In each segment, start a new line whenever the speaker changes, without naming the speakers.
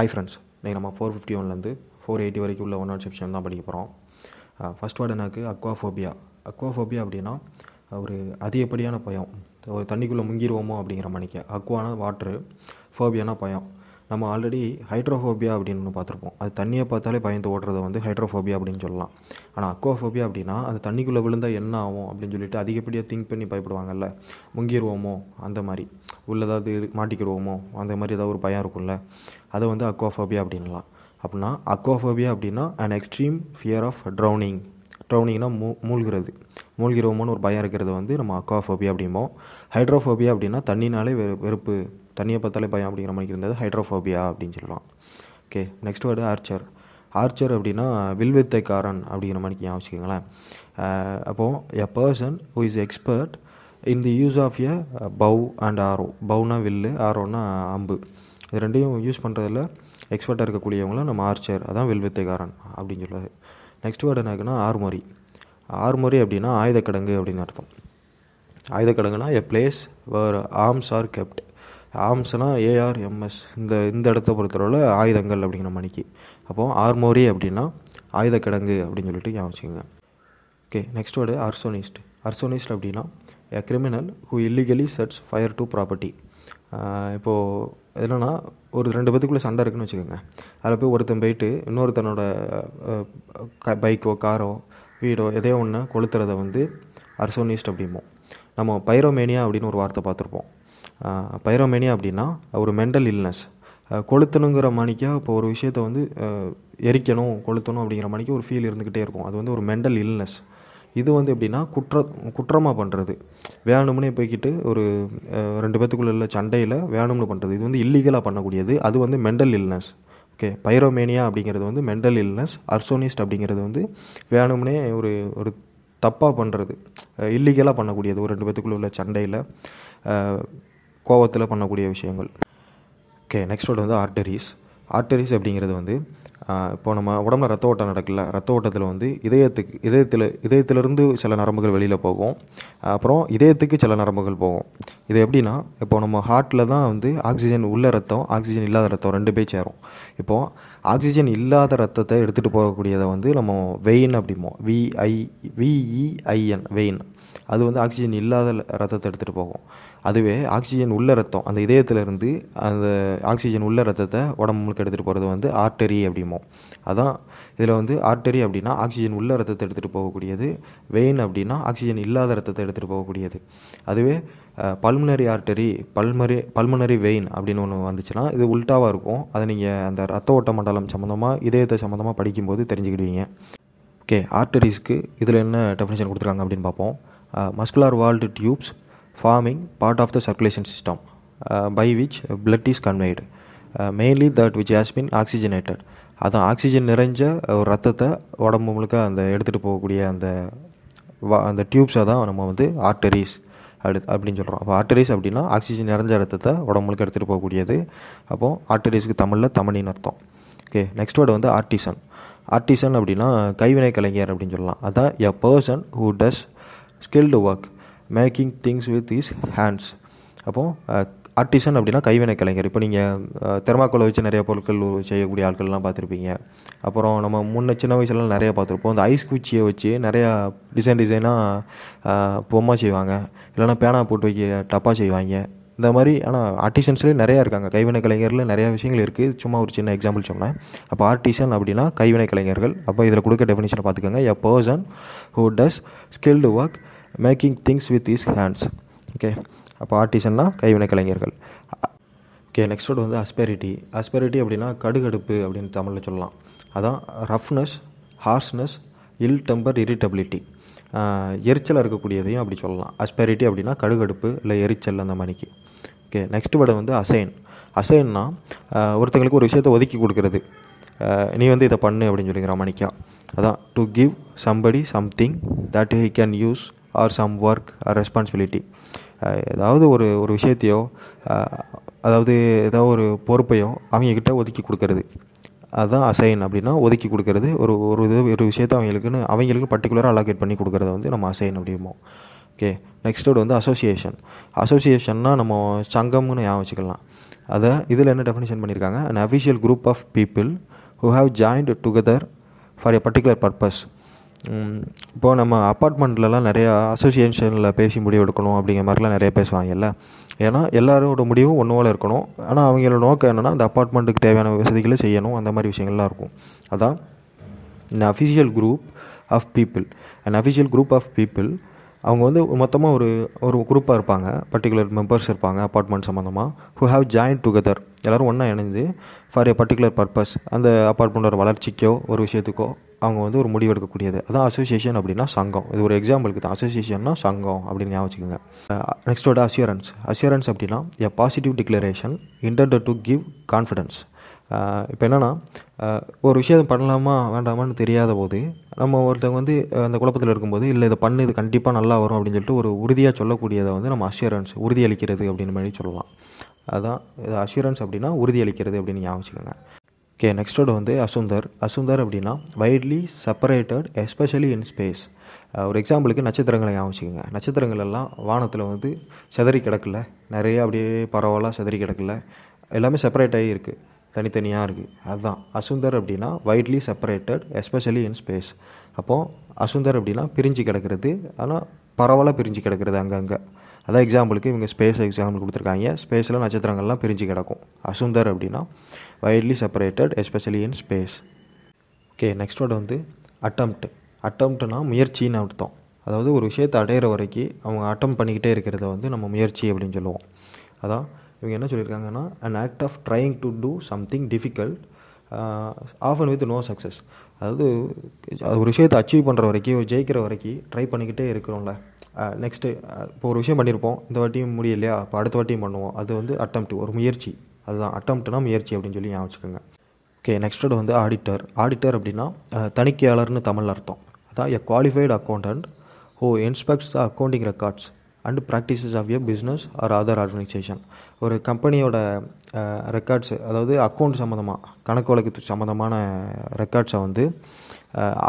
high friends இன்றைக்கி நம்ம four fifty ஒன்லேருந்து ஃபோர் எயிட்டி வரைக்கும் உள்ள ஒன் செக்ஷன் தான் படிக்க போகிறோம் ஃபஸ்ட் வேர்டு எனக்கு அக்வாஃபோபியா அக்வாஃபோபியா அப்படின்னா ஒரு அதிகப்படியான பயம் ஒரு தண்ணிக்குள்ளே முங்கிடுவோமோ அப்படிங்கிற மாதிரிக்கு அக்வானா வாட்ரு ஃபோபியானா பயம் நம்ம ஆல்ரெடி ஹைட்ரோஃபோபியா அப்படின்னு ஒன்று பார்த்துருப்போம் அது தண்ணியை பார்த்தாலே பயந்து ஓடுறத வந்து ஹைட்ரோஃபோபியா அப்படின்னு சொல்லலாம் ஆனால் அக்வாஃபோபியா அப்படின்னா அது தண்ணிக்குள்ளே விழுந்தால் என்ன ஆகும் அப்படின்னு சொல்லிட்டு அதிகப்படியாக திங்க் பண்ணி பயப்படுவாங்கல்ல முங்கிடுவோமோ அந்த மாதிரி உள்ள ஏதாவது மாட்டிக்கிடுவோமோ அந்த மாதிரி ஏதாவது ஒரு பயம் இருக்கும்ல அதை வந்து அக்வாஃபோபியா அப்படின்லாம் அப்படின்னா அக்வாஃபோபியா அப்படின்னா and extreme fear of drowning ட்ரௌனிங்கன்னா மூ மூழ்கிறது மூழ்கிறோமோன்னு ஒரு பயம் இருக்கிறது வந்து நம்ம அக்வாஃபோபியா அப்படிம்போம் ஹைட்ரோஃபோபியா அப்படின்னா தண்ணினாலே வெறு வெறுப்பு தண்ணியை பார்த்தாலே பயம் அப்படிங்கிற மாதிரி இருந்தது ஹைட்ரோஃபோபியா அப்படின்னு சொல்லலாம் okay next word archer archer அப்படின்னா வில்வித்தைக்காரன் அப்படிங்கிற மாதிரி ஞாபகம் அப்போது a person who is expert in the use of a bow and arrow பவுனா வில்லு ஆரோன்னா அம்பு இது ரெண்டையும் யூஸ் பண்ணுறதில் எக்ஸ்பர்ட்டாக இருக்கக்கூடியவங்களாம் நம்ம ஆர்ச்சர் அதான் வில்வித்தைக்காரன் அப்படின்னு சொல்லுவார் நெக்ஸ்ட் வேர்டு என்ன இருக்குன்னா ஆர்மரி ஆர்மரி அப்படின்னா ஆயுதக்கிடங்கு அப்படின்னு அர்த்தம் ஆயுதக்கிடங்குனா a place where arms are kept ஆர்ம்ஸ்னால் எம்எஸ் இந்த இந்த இடத்த பொறுத்தளவில் ஆயுதங்கள் அப்படிங்கிற மணிக்கு அப்போது ஆர்மோரி அப்படின்னா ஆயுதக்கிடங்கு அப்படின்னு சொல்லிட்டு ஞாபகம் okay next word arsonist arsonist அப்படின்னா a criminal who illegally sets fire to property இப்போது என்னென்னா ஒரு ரெண்டு பேத்துக்குள்ளே சண்டை இருக்குன்னு வச்சுக்கோங்க அதில் போய் ஒருத்தன் போயிட்டு இன்னொருத்தனோட க பைக்கோ காரோ வீடோ எதையோ ஒன்று கொளுத்துறத வந்து அர்சோனிஸ்ட் அப்படிம்போம் நம்ம பைரோமேனியா அப்படின்னு ஒரு வார்த்தை பார்த்துருப்போம் பைரோமேனியா அப்படின்னா ஒரு மென்டல் இல்னஸ் கொளுத்தணுங்கிற மணிக்கா இப்போ ஒரு விஷயத்தை வந்து எரிக்கணும் கொளுத்தணும் அப்படிங்கிற மணிக்கு ஒரு ஃபீல் இருந்துக்கிட்டே இருக்கும் அது வந்து ஒரு மென்டல் இல்னஸ் இது வந்து எப்படின்னா குற்ற குற்றமாக பண்ணுறது வேணும்னே போய்கிட்டு ஒரு ரெண்டு பேத்துக்குள்ள உள்ள சண்டையில் வேணும்னு பண்ணுறது இது வந்து இல்லீகலாக பண்ணக்கூடியது அது வந்து மென்டல் இல்னஸ் ஓகே பைரோமேனியா அப்படிங்கிறது வந்து மென்டல் இல்னஸ் அர்சோனிஸ்ட் அப்படிங்கிறது வந்து வேணும்னே ஒரு ஒரு தப்பாக பண்ணுறது இல்லீகலாக பண்ணக்கூடியது ஒரு ரெண்டு பேத்துக்குள்ள உள்ள சண்டையில் கோவத்தில் பண்ணக்கூடிய விஷயங்கள் ஓகே நெக்ஸ்ட் வேர்டு வந்து ஆர்டரிஸ் ஆர்டரிஸ் அப்படிங்கிறது வந்து இப்போ நம்ம உடம்புல ரத்த ஓட்டம் நடக்கல ரத்த ஓட்டத்தில் வந்து இதயத்துக்கு இதயத்தில் இதயத்திலிருந்து சில நரம்புகள் வெளியில் போகும் அப்புறம் இதயத்துக்கு சில நரம்புகள் போகும் இது எப்படின்னா இப்போ நம்ம ஹார்ட்டில் தான் வந்து ஆக்சிஜன் உள்ள ரத்தம் ஆக்சிஜன் இல்லாத ரத்தம் ரெண்டு பேர் சேரும் இப்போது ஆக்சிஜன் இல்லாத ரத்தத்தை எடுத்துகிட்டு போகக்கூடியதை வந்து நம்ம வெயின் அப்படிமோ விஐ விஇஐஎன் வெயின் அது வந்து ஆக்சிஜன் இல்லாத ரத்தத்தை எடுத்துகிட்டு போகும் அதுவே ஆக்சிஜன் உள்ள ரத்தம் அந்த இதயத்திலேருந்து அந்த ஆக்சிஜன் உள்ள ரத்தத்தை உடம்புக்கு எடுத்துகிட்டு போகிறது வந்து ஆர்டரி அப்படிமோ அதான் இதில் வந்து ஆர்டரி அப்படின்னா ஆக்சிஜன் உள்ள ரத்தத்தை எடுத்துகிட்டு போகக்கூடியது வெயின் அப்படின்னா ஆக்சிஜன் இல்லாத ரத்தத்தை எடுத்துகிட்டு போகக்கூடியது அதுவே pulmonary artery pulmonary pulmonary vein அப்படின்னு ஒன்று வந்துச்சுன்னா இது உல்ட்டாவாக இருக்கும் அதை நீங்கள் அந்த ரத்த ஓட்ட மண்டலம் சம்மந்தமாக இதயத்தை சம்மந்தமாக படிக்கும்போது தெரிஞ்சுக்கிடுவீங்க ஓகே ஆர்டரிஸ்க்கு இதில் என்ன டெஃபினேஷன் கொடுத்துருக்காங்க அப்படின்னு பார்ப்போம் muscular walled tubes forming part of the circulation system by which blood is conveyed mainly that which has been oxygenated அதான் ஆக்சிஜன் நிறைஞ்ச ஒரு ரத்தத்தை உடம்பு முழுக்க அந்த எடுத்துகிட்டு போகக்கூடிய அந்த வா அந்த டியூப்ஸை தான் நம்ம வந்து ஆர்டரிஸ் அப்படி அப்படின்னு சொல்கிறோம் அப்போ ஆர்டரிஸ் அப்படின்னா ஆக்சிஜன் நிறைஞ்ச ரத்தத்தை உடம்புக்கு எடுத்துகிட்டு போகக்கூடியது அப்போது ஆர்டரிஸ்க்கு தமிழில் தமிழின் அர்த்தம் ஓகே நெக்ஸ்ட் வேர்டு வந்து ஆர்டிசன் ஆர்டிசன் அப்படின்னா கைவினை கலைஞர் அப்படின்னு சொல்லலாம் அதான் a person who does skilled work making things with his hands அப்போது ஆர்டிசன் அப்படின்னா கைவினை கலைஞர் இப்போ நீங்கள் தெருமாக்கோளை வச்சு நிறைய பொருட்கள் செய்யக்கூடிய ஆட்கள்லாம் பார்த்துருப்பீங்க அப்புறம் நம்ம முன்ன சின்ன வயசுலாம் நிறையா பார்த்துருப்போம் அந்த ஐஸ் குச்சியை வச்சு நிறையா டிசைன் டிசைனாக பொம்மை செய்வாங்க இல்லைனா பேனா போட்டு வைக்க டப்பா செய்வாங்க இந்த மாதிரி ஆனால் ஆர்டிசன்ஸ்லேயே நிறையா இருக்காங்க கைவினை கலைஞர்கள் நிறையா விஷயங்கள் இருக்குது சும்மா ஒரு சின்ன எக்ஸாம்பிள் சொன்னேன் அப்போ ஆர்டிசன் அப்படின்னா கைவினை கலைஞர்கள் அப்போ இதில் கொடுக்க டெஃபினேஷனை பார்த்துக்கோங்க a person who does skilled work making things with his hands okay அப்போ ஆர்டிசன்னா கைவினை கலைஞர்கள் ஓகே நெக்ஸ்ட் வேர்டு வந்து அஸ்பெரிட்டி அஸ்பெரிட்டி அப்படின்னா கடுகடுப்பு அப்படின்னு தமிழில் சொல்லலாம் அதான் roughness harshness ill temper irritability எரிச்சலாக இருக்கக்கூடியதையும் அப்படி சொல்லலாம் அஸ்பெரிட்டி அப்படின்னா கடுகடுப்பு இல்லை எரிச்சல் அந்த மாதிரிக்கு ஓகே நெக்ஸ்ட் வேர்டு வந்து அசைன் அசைன்னா ஒருத்தங்களுக்கு ஒரு விஷயத்தை ஒதுக்கி கொடுக்குறது நீ வந்து இதை பண்ணு அப்படின்னு சொல்லிங்கிற மணிக்கா அதான் to give somebody something that he can use or some work or responsibility ஏதாவது ஒரு ஒரு விஷயத்தையோ அதாவது ஏதாவது ஒரு பொறுப்பையோ அவங்கக்கிட்ட ஒதுக்கி கொடுக்கறது அதுதான் அசைன் அப்படின்னா ஒதுக்கி கொடுக்கறது ஒரு ஒரு இது ஒரு விஷயத்தை அவங்களுக்குன்னு அவங்களுக்கு பர்டிகுலராக அலோகேட் பண்ணி கொடுக்குறத வந்து நம்ம அசைன் அப்படிம்போம் ஓகே நெக்ஸ்ட் வேர்டு வந்து அசோசியேஷன் அசோசியேஷன்னா நம்ம சங்கம்னு ஞாபகம் வச்சுக்கலாம் அதை இதில் என்ன டெஃபினேஷன் பண்ணியிருக்காங்க an official group of people who have joined together for a particular purpose இப்போது நம்ம அப்பார்ட்மெண்ட்லலாம் நிறையா அசோசியேஷனில் பேசி முடிவு எடுக்கணும் அப்படிங்கிற மாதிரிலாம் நிறைய பேசுவாங்கல்ல ஏன்னா எல்லாரோட முடிவும் ஒன்றோல இருக்கணும் ஆனால் அவங்களோட நோக்கம் என்னென்னா அந்த அப்பார்ட்மெண்ட்டுக்கு தேவையான வசதிகளை செய்யணும் அந்த மாதிரி விஷயங்கள்லாம் இருக்கும் அதான் இந்த official group of people and official group of people அவங்க வந்து மொத்தமாக ஒரு ஒரு குரூப்பாக இருப்பாங்க பர்டிகுலர் மெம்பர்ஸ் இருப்பாங்க அப்பார்ட்மெண்ட் சம்மந்தமாக ஹூ ஹாவ் ஜாயின் டுகெதர் எல்லோரும் ஒன்றா இணைந்து ஃபார் ஏ பர்டிகுலர் பர்பஸ் அந்த அப்பார்ட்மெண்ட்டோட வளர்ச்சிக்கோ ஒரு விஷயத்துக்கோ அவங்க வந்து ஒரு முடிவெடுக்கக்கூடியது அதுதான் அதான் அசோசியேஷன் அப்படின்னா சங்கம் இது ஒரு எக்ஸாம்பிளுக்கு தான் அசோசியேஷன்னா சங்கம் அப்படின்னு ஞாபகம் வச்சுக்கோங்க நெக்ஸ்டோட அஷூரன்ஸ் அஷூரன்ஸ் அப்படின்னா a positive declaration intent to give confidence இப்போ என்னென்னா ஒரு விஷயம் பண்ணலாமா வேண்டாமான்னு தெரியாத போது நம்ம ஒருத்தவங்க வந்து அந்த குழப்பத்தில் இருக்கும்போது இல்லை இதை பண்ணு இது கண்டிப்பாக நல்லா வரும் அப்படின்னு சொல்லிட்டு ஒரு உறுதியாக சொல்லக்கூடியதை வந்து நம்ம அஷூரன்ஸ் அளிக்கிறது அப்படின்னு மாதிரி சொல்லலாம் அதுதான் இது அஷூரன்ஸ் அப்படின்னா உறுதியளிக்கிறது அப்படின்னு ஞாபகம் ஓகே நெக்ஸ்டோட வந்து அசுந்தர் அசுந்தர் அப்படின்னா widely separated especially in space ஒரு எக்ஸாம்பிளுக்கு நட்சத்திரங்களை ஞாபகம் நட்சத்திரங்கள் எல்லாம் வானத்தில் வந்து செதறி கிடக்கல நிறைய அப்படியே பரவலாக செதறி கிடக்கல எல்லாமே செப்பரேட் ஆகி இருக்குது தனித்தனியாக இருக்குது அதுதான் அசுந்தர் அப்படின்னா widely separated especially in space அப்போது அசுந்தர் அப்படின்னா பிரிஞ்சு கிடக்கிறது ஆனால் பரவலாக பிரிஞ்சு கிடக்கிறது அங்கங்கே அதான் எக்ஸாம்பிளுக்கு இவங்க ஸ்பேஸ் எக்ஸாம்பிள் கொடுத்துருக்காங்க ஸ்பேஸில் நட்சத்திரங்கள்லாம் பிரிஞ்சு கிடக்கும் அசுந்தர் அப்படின்னா widely separated especially in space okay next word வந்து அட்டம்ப்ட் அட்டம்ப்ட்னா முயற்சின்னு அர்த்தம் அதாவது ஒரு விஷயத்தை அடையிற வரைக்கும் அவங்க அட்டம் பண்ணிக்கிட்டே இருக்கிறத வந்து நம்ம முயற்சி அப்படின்னு சொல்லுவோம் அதான் இவங்க என்ன சொல்லியிருக்காங்கன்னா and act of trying to do something difficult of and with no success அதாவது அது ஒரு விஷயத்தை அச்சீவ் பண்ணுற வரைக்கும் ஜெயிக்கிற வரைக்கும் ட்ரை பண்ணிக்கிட்டே இருக்கிறோம்ல நெக்ஸ்ட்டு இப்போ ஒரு விஷயம் பண்ணியிருப்போம் இந்த வாட்டியும் முடியலையா அப்போ அடுத்த வாட்டியும் பண்ணுவோம் அது வந்து அட்டம் ஒரு முயற்சி அதுதான் அட்டம்ப்ட்னா முயற்சி அப்படின்னு சொல்லி ஞாபகம் வச்சுக்கோங்க ஓகே நெக்ஸ்ட் வந்து ஆடிட்டர் ஆடிட்டர் அப்படின்னா தணிக்கையாளர்னு தமிழ் அர்த்தம் அதான் a qualified accountant who inspects the accounting records and practices of a business or other organisation ஒரு கம்பெனியோட ரெக்கார்ட்ஸு அதாவது அக்கௌண்ட் சம்மந்தமாக கணக்கு வழக்கு சம்மந்தமான ரெக்கார்ட்ஸை வந்து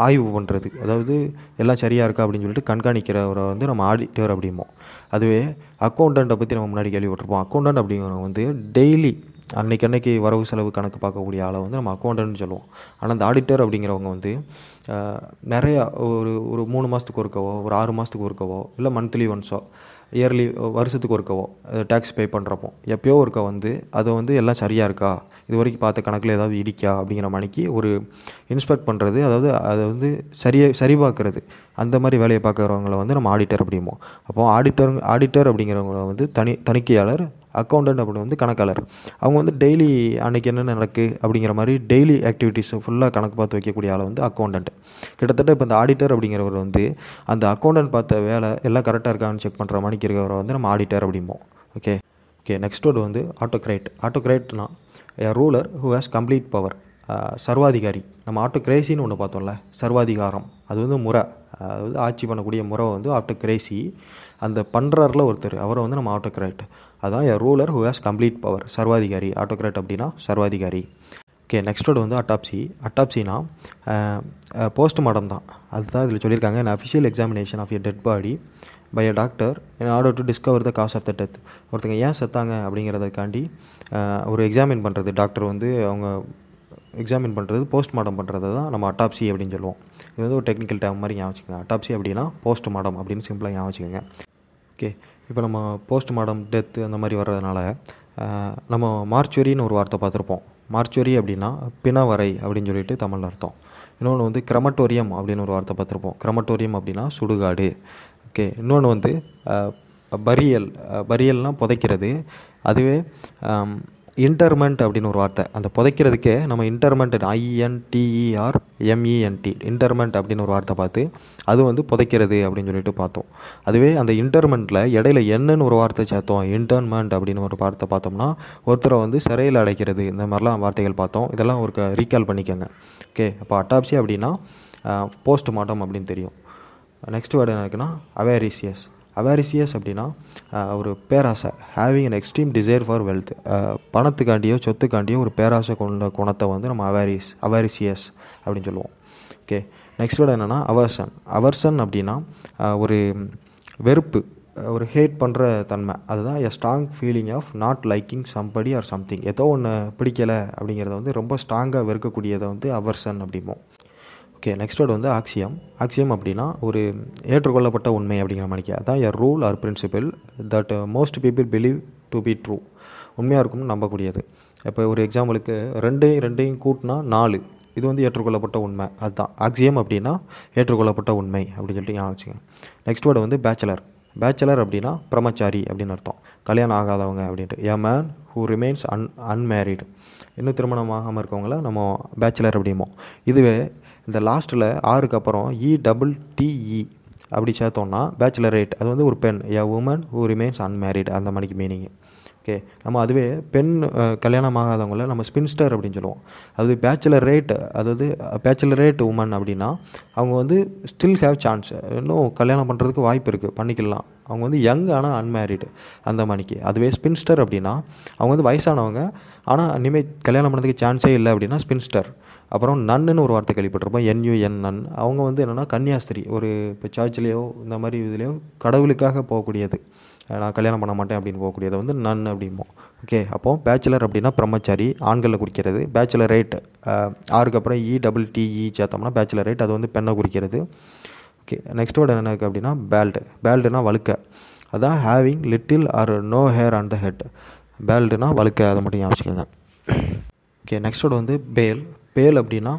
ஆய்வு பண்ணுறது அதாவது எல்லாம் சரியாக இருக்கா அப்படின்னு சொல்லிட்டு கண்காணிக்கிறவரை வந்து நம்ம ஆடிட்டர் அப்படிம்போம் அதுவே அக்கௌண்டண்ட்டை பற்றி நம்ம முன்னாடி கேள்விப்பட்டிருப்போம் அக்கௌண்டன்ட் அப்படிங்கிறவங்க வந்து டெய்லி அன்னைக்கு அன்னைக்கு வரவு செலவு கணக்கு பார்க்கக்கூடிய ஆளை வந்து நம்ம அக்கௌண்டன்ட்னு சொல்லுவோம் ஆனால் அந்த ஆடிட்டர் அப்படிங்கிறவங்க வந்து நிறையா ஒரு ஒரு மூணு மாதத்துக்கு ஒருக்கவோ ஒரு ஆறு மாதத்துக்கு ஒருக்கவோ இல்லை மந்த்லி ஒன்ஸோ இயர்லி வருஷத்துக்கு ஒருக்கவோ டேக்ஸ் பே பண்ணுறப்போ எப்போயோ ஒருக்க வந்து அதை வந்து எல்லாம் சரியாக இருக்கா இது வரைக்கும் பார்த்த கணக்கில் ஏதாவது இடிக்கா அப்படிங்கிற மணிக்கு ஒரு இன்ஸ்பெக்ட் பண்ணுறது அதாவது அதை வந்து சரியாக சரிபார்க்கறது அந்த மாதிரி வேலையை பார்க்குறவங்கள வந்து நம்ம ஆடிட்டர் அப்படிமோ அப்போது ஆடிட்டர் ஆடிட்டர் அப்படிங்கிறவங்கள வந்து தனி தணிக்கையாளர் அக்கௌண்டன்ட் அப்படின்னு வந்து கணக்காளர் அவங்க வந்து டெய்லி அன்றைக்கி என்னென்ன நடக்குது அப்படிங்கிற மாதிரி டெய்லி ஆக்டிவிட்டீஸ் ஃபுல்லாக கணக்கு பார்த்து வைக்கக்கூடிய ஆள் வந்து அக்கௌண்டன்ட் கிட்டத்தட்ட இப்போ இந்த ஆடிட்டர் அப்படிங்கிறவர் வந்து அந்த அக்கௌண்டன்ட் பார்த்த வேலை எல்லாம் கரெக்டாக இருக்கான்னு செக் பண்ணுற மணிக்கு இருக்கிறவரை வந்து நம்ம ஆடிட்டர் அப்படிம்போம் ஓகே ஓகே நெக்ஸ்ட் வேர்டு வந்து ஆட்டோக்ரைட் ஆட்டோக்ரைட்னா ruler who has complete power சர்வாதிகாரி நம்ம ஆட்டோக்ரேசின்னு ஒன்று பார்த்தோம்ல சர்வாதிகாரம் அது வந்து முறை அதாவது ஆட்சி பண்ணக்கூடிய முறை வந்து ஆட்டோக்ரேசி அந்த பண்ணுறாரில் ஒருத்தர் அவரை வந்து நம்ம ஆட்டோக்ராட் அதான் an ruler who has complete power சர்வாதிகாரி ஆட்டோக்ராட் அப்படின்னா சர்வாதிகாரி ஓகே நெக்ஸ்ட் வேர்டு வந்து அட்டாப்சி அட்டாப்சினா போஸ்ட்மார்ட்டம் தான் அதுதான் இதில் சொல்லியிருக்காங்க an official examination of a dead body by a doctor in order to discover the cause of the death ஒருத்தங்க ஏன் செத்தாங்க அப்படிங்கிறதுக்காண்டி ஒரு எக்ஸாமின் பண்ணுறது டாக்டர் வந்து அவங்க எக்ஸாமின் பண்ணுறது போஸ்ட்மார்ட்டம் பண்ணுறது தான் நம்ம அட்டாப்சி அப்படின்னு சொல்லுவோம் இது வந்து ஒரு டெக்னிக்கல் டேம் மாதிரி ஞாபகம் வச்சுக்கோங்க அட்டாப்சி அப்படின்னா போஸ்ட் மாடம் அப்படின்னு சிம்பிளாக ஞாபகம் வச்சுக்கோங்க ஓகே இப்போ நம்ம போஸ்ட் மாடம் டெத்து அந்த மாதிரி வர்றதுனால நம்ம மார்ச்சுவரின்னு ஒரு வார்த்தை பார்த்துருப்போம் மார்ச்சுவரி அப்படின்னா பிணவரை அப்படின்னு சொல்லிட்டு தமிழ் அர்த்தம் இன்னொன்று வந்து கிரமட்டோரியம் அப்படின்னு ஒரு வார்த்தை பார்த்துருப்போம் கிரமட்டோரியம் அப்படின்னா சுடுகாடு ஓகே இன்னொன்று வந்து பரியல் பரியல்னால் புதைக்கிறது அதுவே இன்டர்மெண்ட் அப்படின்னு ஒரு வார்த்தை அந்த புதைக்கிறதுக்கே நம்ம இன்டர்மெண்ட் ஐஎன்டிஇஆர் எம்இஎன்டி இன்டர்மெண்ட் அப்படின்னு ஒரு வார்த்தை பார்த்து அது வந்து புதைக்கிறது அப்படின்னு சொல்லிட்டு பார்த்தோம் அதுவே அந்த இன்டர்மெண்ட்டில் இடையில என்னன்னு ஒரு வார்த்தை சேர்த்தோம் இன்டர்மெண்ட் அப்படின்னு ஒரு வார்த்தை பார்த்தோம்னா ஒருத்தரை வந்து சிறையில் அடைக்கிறது இந்த மாதிரிலாம் வார்த்தைகள் பார்த்தோம் இதெல்லாம் ஒரு ரீகால் பண்ணிக்கோங்க ஓகே அப்போ அட்டாப்சி அப்படின்னா போஸ்ட் மார்ட்டம் அப்படின்னு தெரியும் நெக்ஸ்ட் வேர்டு என்ன இருக்குன்னா அவேரிசியஸ் அவேரிசியஸ் அப்படின்னா ஒரு பேராசை having an extreme desire for wealth பணத்துக்காண்டியோ சொத்துக்காண்டியோ ஒரு பேராசை கொண்ட குணத்தை வந்து நம்ம அவேரிஸ் அவேரிசியஸ் அப்படின்னு சொல்லுவோம் ஓகே நெக்ஸ்ட் வேர்டு என்னென்னா அவர்சன் அவர்சன் அப்படின்னா ஒரு வெறுப்பு ஒரு ஹேட் பண்ணுற தன்மை அதுதான் a strong feeling of not liking somebody or something ஏதோ ஒன்று பிடிக்கலை அப்படிங்கிறத வந்து ரொம்ப ஸ்ட்ராங்காக வெறுக்கக்கூடியதை வந்து அவர்சன் அப்படிம்போம் ஓகே நெக்ஸ்ட் வேர்டு வந்து ஆக்சியம் ஆக்சியம் அப்படின்னா ஒரு ஏற்றுக்கொள்ளப்பட்ட உண்மை அப்படிங்கிற மாதிரி அதான் a rule or principle that most people believe to be true உண்மையாக இருக்கும்னு நம்பக்கூடியது இப்போ ஒரு எக்ஸாம்பிளுக்கு ரெண்டையும் ரெண்டையும் கூட்டினா நாலு இது வந்து ஏற்றுக்கொள்ளப்பட்ட உண்மை அதுதான் ஆக்சியம் அப்படின்னா ஏற்றுக்கொள்ளப்பட்ட உண்மை அப்படின்னு சொல்லிட்டு ஏன் வச்சுக்கோங்க நெக்ஸ்ட் வேர்டு வந்து பேச்சுலர் பேச்சுலர் அப்படின்னா பிரமச்சாரி அப்படின்னு அர்த்தம் கல்யாணம் ஆகாதவங்க அப்படின்ட்டு a man who remains un unmarried இன்னும் திருமணம் ஆகாமல் இருக்கவங்கள நம்ம பேச்சுலர் அப்படிமோ இதுவே இந்த லாஸ்ட்டில் ஆறுக்கு அப்புறம் இ டபுள் டிஇ அப்படி சேர்த்தோம்னா பேச்சுலரேட் அது வந்து ஒரு பெண் a woman who remains unmarried அந்த மாதிரிக்கு மீனிங் ஓகே நம்ம அதுவே பெண் கல்யாணம் ஆகாதவங்கள நம்ம ஸ்பின்ஸ்டர் அப்படின்னு சொல்லுவோம் அது பேச்சுலர் ரேட் அதாவது பேச்சுலர் ரேட் உமன் அப்படின்னா அவங்க வந்து ஸ்டில் ஹேவ் சான்ஸ் இன்னும் கல்யாணம் பண்ணுறதுக்கு வாய்ப்பு இருக்குது பண்ணிக்கலாம் அவங்க வந்து யங் ஆனால் அன்மேரிடு அந்த மாதிரிக்கு அதுவே ஸ்பின்ஸ்டர் அப்படின்னா அவங்க வந்து வயசானவங்க ஆனால் இனிமேல் கல்யாணம் பண்ணுறதுக்கு சான்ஸே இல்லை அப்படின்னா ஸ்பின்ஸ்டர் அப்புறம் நன்னுன்னு ஒரு வார்த்தை கேள்விப்பட்டிருப்போம் என்யூஎன் நன் அவங்க வந்து என்னென்னா கன்னியாஸ்திரி ஒரு இப்போ சர்ச்சிலேயோ இந்த மாதிரி இதுலேயோ கடவுளுக்காக போகக்கூடியது நான் கல்யாணம் பண்ண மாட்டேன் அப்படின்னு போகக்கூடியது வந்து நன் அப்படிமோ ஓகே அப்போது பேச்சுலர் அப்படின்னா பிரம்மச்சாரி ஆண்களில் குறிக்கிறது பேச்சுலர் ரேட் ஆறுக்கு அப்புறம் இ டபுள் டிஇ சேர்த்தோம்னா பேச்சுலர் ரேட் அது வந்து பெண்ணை குறிக்கிறது ஓகே நெக்ஸ்ட் வேர்டு என்ன இருக்குது அப்படின்னா பேல்டு பேல்டுனா வழுக்க அதான் having little or no hair on the head பேல்டுனா வழுக்க அதை மட்டும் ஞாபகம் ஓகே நெக்ஸ்ட் வேர்டு வந்து பேல் பேல் அப்படின்னா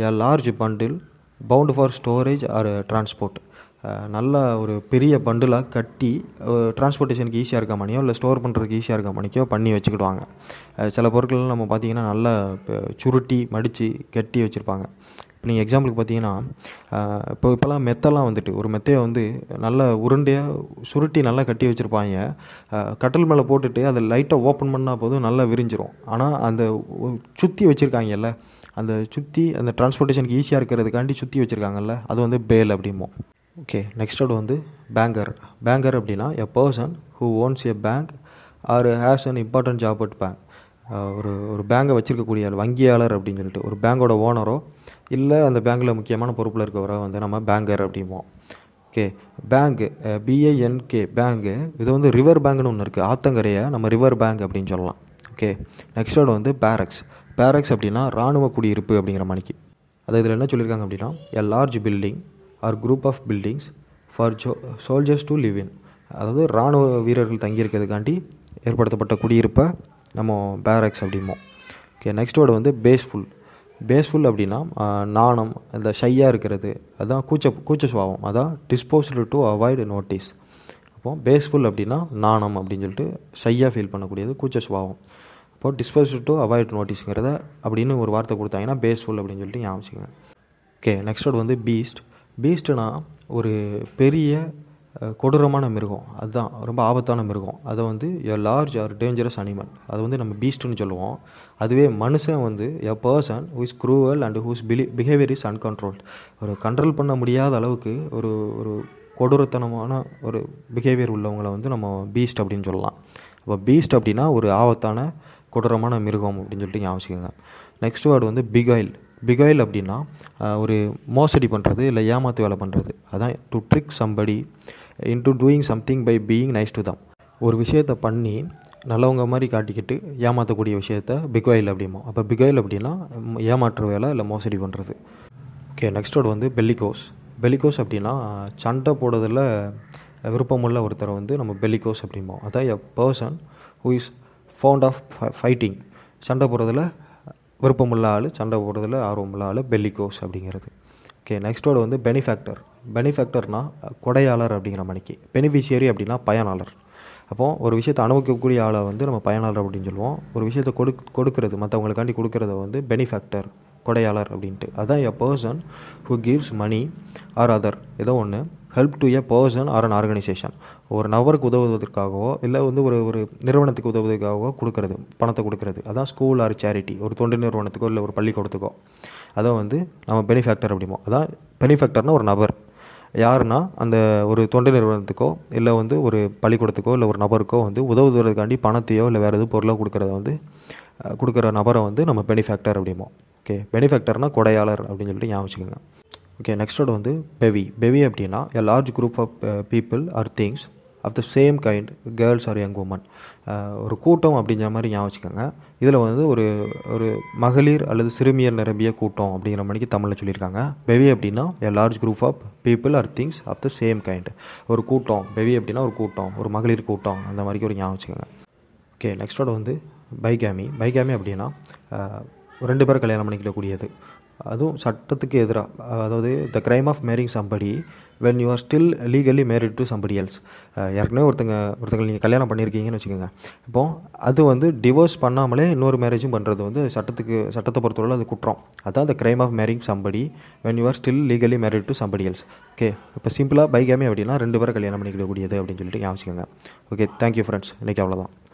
a large bundle bound for storage or transport நல்ல ஒரு பெரிய பண்டிலாக கட்டி டிரான்ஸ்போர்ட்டேஷனுக்கு ஈஸியாக இருக்க மணியோ இல்லை ஸ்டோர் பண்ணுறதுக்கு ஈஸியாக இருக்க மணிக்கோ பண்ணி வச்சுக்கிடுவாங்க சில பொருட்கள் நம்ம பார்த்திங்கன்னா நல்லா சுருட்டி மடித்து கட்டி வச்சுருப்பாங்க இப்போ நீங்கள் எக்ஸாம்பிளுக்கு பார்த்தீங்கன்னா இப்போ இப்போலாம் மெத்தெல்லாம் வந்துட்டு ஒரு மெத்தையை வந்து நல்லா உருண்டையாக சுருட்டி நல்லா கட்டி வச்சுருப்பாங்க கட்டல் மேலே போட்டுட்டு அதை லைட்டாக ஓப்பன் பண்ணால் போதும் நல்லா விரிஞ்சிரும் ஆனால் அந்த சுற்றி வச்சுருக்காங்கல்ல அந்த சுற்றி அந்த டிரான்ஸ்போர்ட்டேஷனுக்கு ஈஸியாக இருக்கிறதுக்காண்டி சுற்றி வச்சுருக்காங்கல்ல அது வந்து பேல் அப்படிமோ ஓகே நெக்ஸ்ட் அடு வந்து பேங்கர் பேங்கர் அப்படின்னா a person who owns a bank or has an important job at bank ஒரு ஒரு பேங்கை வச்சுருக்கக்கூடிய வங்கியாளர் அப்படின்னு சொல்லிட்டு ஒரு பேங்கோட ஓனரோ இல்லை அந்த பேங்க்கில் முக்கியமான பொறுப்பில் இருக்கிறவரை வந்து நம்ம பேங்கர் அப்படிமோ ஓகே பேங்கு பிஐஎன்கே பேங்கு இது வந்து ரிவர் பேங்க்னு ஒன்று இருக்குது ஆத்தங்கரையை நம்ம ரிவர் பேங்க் அப்படின்னு சொல்லலாம் ஓகே நெக்ஸ்ட் வேர்டு வந்து பேரக்ஸ் பேரக்ஸ் அப்படின்னா இராணுவ குடியிருப்பு அப்படிங்கிற மணிக்கு அது இதில் என்ன சொல்லியிருக்காங்க அப்படின்னா a large building or group of buildings for ஜோ சோல்ஜர்ஸ் டு லிவ் இன் அதாவது இராணுவ வீரர்கள் தங்கியிருக்கிறதுக்காண்டி ஏற்படுத்தப்பட்ட குடியிருப்பை நம்ம பேரக்ஸ் அப்படிமோ ஓகே நெக்ஸ்ட் வேர்டு வந்து பேஸ்ஃபுல் பேஸ்ஃபுல் அப்படின்னா நாணம் இந்த ஷையாக இருக்கிறது அதுதான் கூச்ச கூச்ச சுபாவம் அதான் டிஸ்போசல் டு அவாய்டு நோட்டீஸ் அப்போ பேஸ்ஃபுல் அப்படின்னா நாணம் அப்படின்னு சொல்லிட்டு ஷையாக ஃபீல் பண்ணக்கூடியது கூச்ச சுபாவம் அப்போ டிஸ்போசல் டு அவாய்டு நோட்டீஸுங்கிறத அப்படின்னு ஒரு வார்த்தை கொடுத்தாங்கன்னா பேஸ்ஃபுல் அப்படின்னு சொல்லிட்டு ஞாபகம் ஓகே நெக்ஸ்ட் வந்து பீஸ்ட் பீஸ்ட்னா ஒரு பெரிய கொடூரமான மிருகம் அதுதான் ரொம்ப ஆபத்தான மிருகம் அதை வந்து a large or dangerous animal அது வந்து நம்ம பீஸ்ட்டுன்னு சொல்லுவோம் அதுவே மனுஷன் வந்து a person is cruel and whose பிலி பிஹேவியர் இஸ் அன்கண்ட்ரோல்ட் ஒரு கண்ட்ரோல் பண்ண முடியாத அளவுக்கு ஒரு ஒரு கொடூரத்தனமான ஒரு பிஹேவியர் உள்ளவங்களை வந்து நம்ம பீஸ்ட் அப்படின்னு சொல்லலாம் இப்போ பீஸ்ட் அப்படின்னா ஒரு ஆபத்தான கொடூரமான மிருகம் அப்படின்னு சொல்லிட்டு ஞாபகம் நெக்ஸ்ட் வேர்டு வந்து பிகாயில் பிகாயில் அப்படின்னா ஒரு மோசடி பண்ணுறது இல்லை ஏமாத்து வேலை பண்ணுறது அதான் to trick somebody into doing something by being nice to them ஒரு விஷயத்தை பண்ணி நல்லவங்க மாதிரி காட்டிக்கிட்டு ஏமாற்றக்கூடிய விஷயத்த பிகாயில் அப்படிமா அப்போ பிகாயில் அப்படின்னா ஏமாற்று வேலை இல்லை மோசடி பண்ணுறது ஓகே நெக்ஸ்ட் வேர்டு வந்து பெல்லிகோஸ் பெல்லிகோஸ் அப்படின்னா சண்டை போடுறதில் விருப்பமுள்ள ஒருத்தரை வந்து நம்ம பெல்லிகோஸ் அப்படிம்போம் அதான் a person who is fond of fighting சண்டை போடுறதில் விருப்பமுள்ள ஆள் சண்டை போடுறதில் ஆர்வமுள்ள ஆள் பெல்லிகோஸ் அப்படிங்கிறது ஓகே நெக்ஸ்ட் வேர்டு வந்து பெனிஃபேக்டர் பெனிஃபெக்டர்னால் கொடையாளர் அப்படிங்கிற மணிக்கு பெனிஃபிஷியரி அப்படின்னா பயனாளர் அப்போது ஒரு விஷயத்தை அனுபவிக்கக்கூடிய ஆளை வந்து நம்ம பயனாளர் அப்படின்னு சொல்லுவோம் ஒரு விஷயத்தை கொடு கொடுக்கறது மற்றவங்களுக்காண்டி கொடுக்கறத வந்து பெனிஃபேக்டர் கொடையாளர் அப்படின்ட்டு அதுதான் a person who gives money or other ஏதோ ஒன்று help to a person or an organisation ஒரு நபருக்கு உதவுவதற்காகவோ இல்லை வந்து ஒரு ஒரு நிறுவனத்துக்கு உதவுவதற்காகவோ கொடுக்கறது பணத்தை கொடுக்கறது அதான் ஸ்கூல் ஆர் சேரிட்டி ஒரு தொண்டு நிறுவனத்துக்கோ இல்லை ஒரு பள்ளிக்கூடத்துக்கோ அதை வந்து நம்ம பெனிஃபேக்டர் அப்படிமோ அதான் பெனிஃபேக்டர்னால் ஒரு நபர் யாருன்னா அந்த ஒரு தொண்டு நிறுவனத்துக்கோ இல்லை வந்து ஒரு பள்ளிக்கூடத்துக்கோ இல்லை ஒரு நபருக்கோ வந்து உதவுதுறதுக்காண்டி பணத்தையோ இல்லை வேறு எதுவும் பொருளோ கொடுக்குறத வந்து கொடுக்குற நபரை வந்து நம்ம பெனிஃபேக்டர் அப்படிமோ ஓகே பெனிஃபேக்டர்னால் கொடையாளர் அப்படின்னு சொல்லிட்டு ஞாபகம் ஓகே நெக்ஸ்ட் வந்து பெவி பெவி அப்படின்னா a large group of people or things of the same kind girls or young women ஒரு கூட்டம் அப்படிங்கிற மாதிரி ஞாபகம் வச்சுக்கோங்க இதில் வந்து ஒரு ஒரு மகளிர் அல்லது சிறுமியர் நிரம்பிய கூட்டம் அப்படிங்கிற மணிக்கு தமிழில் சொல்லியிருக்காங்க பெவி அப்படின்னா a large group of people or things of the same kind ஒரு கூட்டம் பெவி அப்படின்னா ஒரு கூட்டம் ஒரு மகளிர் கூட்டம் அந்த மாதிரி ஒரு ஞாபகம் வச்சுக்கோங்க ஓகே நெக்ஸ்டோட வந்து பைகாமி பைகாமி அப்படின்னா ரெண்டு பேர் கல்யாணம் பண்ணிக்கக்கூடியது அதுவும் சட்டத்துக்கு எதிராக அதாவது the crime of marrying somebody when you are still legally married to somebody else ஏற்கனவே ஒருத்தங்க ஒருத்தங்க நீங்கள் கல்யாணம் பண்ணியிருக்கீங்கன்னு வச்சுக்கோங்க இப்போ அது வந்து டிவோர்ஸ் பண்ணாமலே இன்னொரு மேரேஜும் பண்ணுறது வந்து சட்டத்துக்கு சட்டத்தை பொறுத்தவரை அது குற்றம் அதான் the crime of marrying somebody when you are still legally married to somebody else okay இப்போ சிம்பிளாக பைகேமே அப்படின்னா ரெண்டு பேரை கல்யாணம் பண்ணிக்கக்கூடியது அப்படின்னு சொல்லிட்டு ஞாபகம் ஓகே தேங்க்யூ ஃப்ரெண்ட்ஸ் இன்றைக்கி அவ்வளோதான்